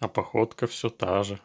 А походка все та же.